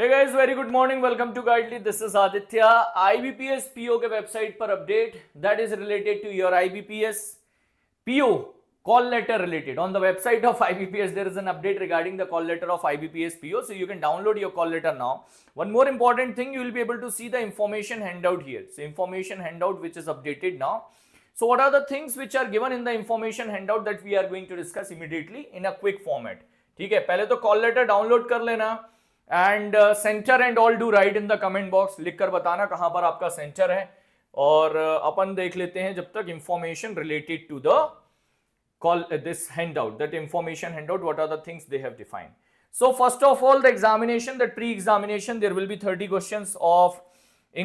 Hey guys, very good morning. Welcome to Guidely. This is Aditya. IBPS PO website for update that is related to your IBPS PO call letter related. On the website of IBPS, there is an update regarding the call letter of IBPS PO. So you can download your call letter now. One more important thing, you will be able to see the information handout here. So information handout which is updated now. So what are the things which are given in the information handout that we are going to discuss immediately in a quick format. Okay. First पहले तो call letter download. And uh, center and all do write in the comment box. लिखकर batana कहां पर आपका centre है और अपन देख लेते हैं जब तक information related to the call uh, this handout that information handout what are the things they have defined so first of all the examination the pre-examination there will be 30 questions of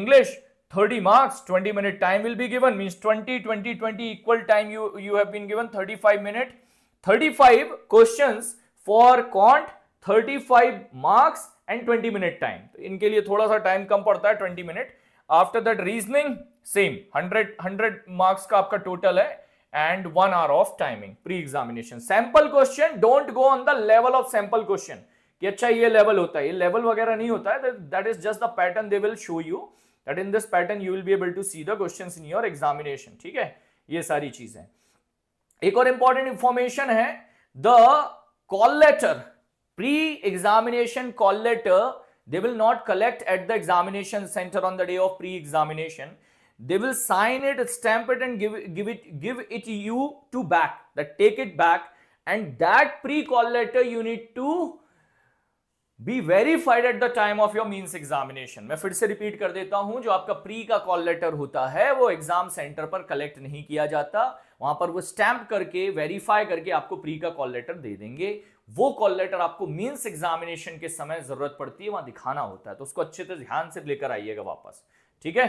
english 30 marks 20 minute time will be given means 20 20 20 equal time you you have been given 35 minute 35 questions for quant 35 marks and twenty minute time इनके लिए थोड़ा सा time कम पड़ता है twenty minute after that reasoning same hundred hundred marks का आपका total है and one hour of timing pre examination sample question don't go on the level of sample question कि अच्छा ये लेवल होता है ये लेवल वगैरह नहीं होता है that is just the pattern they will show you that in this pattern you will be able to see the question in your examination ठीक है ये सारी चीजें एक और इंपॉर्टेंट इंफॉर्मेशन है the call letter pre examination call letter they will not collect at the examination centre on the day of pre examination they will sign it stamp it and give it give it you to back the take it back and that pre call letter you need to be verified at the time of your mains examination मैं फिर से repeat कर देता हूं जो आपका pre का call letter होता है वो एग्जाम सेंटर पर कलेक्ट नहीं किया जाता वहां पर वो स्टैंप करके वेरीफाई करके आपको प्री का कॉल लेटर दे देंगे वो कॉल लेटर आपको मीन्स एग्जामिनेशन के समय जरूरत पड़ती है वहां दिखाना होता है तो उसको अच्छे से ध्यान से लेकर आइएगा वापस ठीक है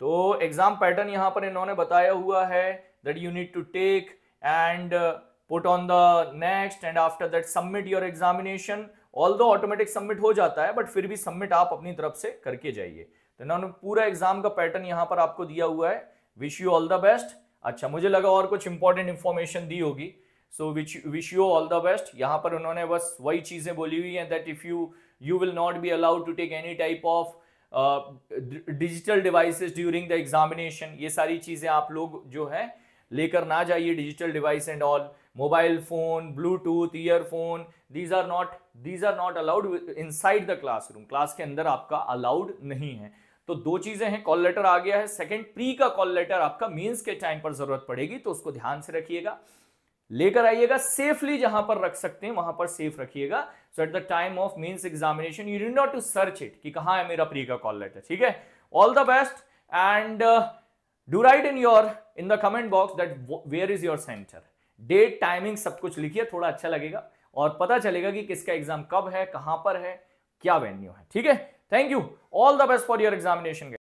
तो एग्जाम पैटर्न यहां पर इन्होंने बताया हुआ है that you need to take and put on the next and after that submit your examination although automatic submit हो जाता है बट फिर भी सबमिट आप अपनी तरफ से करके जाइए तो इन्होंने पूरा एग्जाम का पैटर्न यहां पर आपको दिया हुआ है wish you all the best अच्छा मुझे लगा और कुछ इंपॉर्टेंट इंफॉर्मेशन दी होगी so which wish you all the best यहाँ पर उन्होंने बस वही चीज़ें बोली हुई हैं that if you you will not be allowed to take any type of digital devices during the examination ये सारी चीज़ें आप लोग जो है लेकर ना जाइए digital device and all mobile phone Bluetooth earphone these are not these are not allowed inside the classroom class के अंदर आपका अलाउड नहीं है तो दो चीज़ें हैं कॉल लेटर आ गया है सेकंड प्री का कॉल लेटर आपका मीन्स के टाइम पर ज़रूरत पड़ेगी तो उसको ध्यान से रखिएगा लेकर आइएगा सेफली जहां पर रख सकते हैं वहां पर सेफ रखिएगा so at the time of mains examination you do not to search it कि कहां है मेरा प्री का कॉल लेटर ठीक है all the best and do write in your in the comment box that where is your centre date timing सब कुछ लिखिए थोड़ा अच्छा लगेगा और पता चलेगा कि किसका एग्जाम कब है कहां पर है क्या वेन्यू है ठीक है thank you all the best for your examination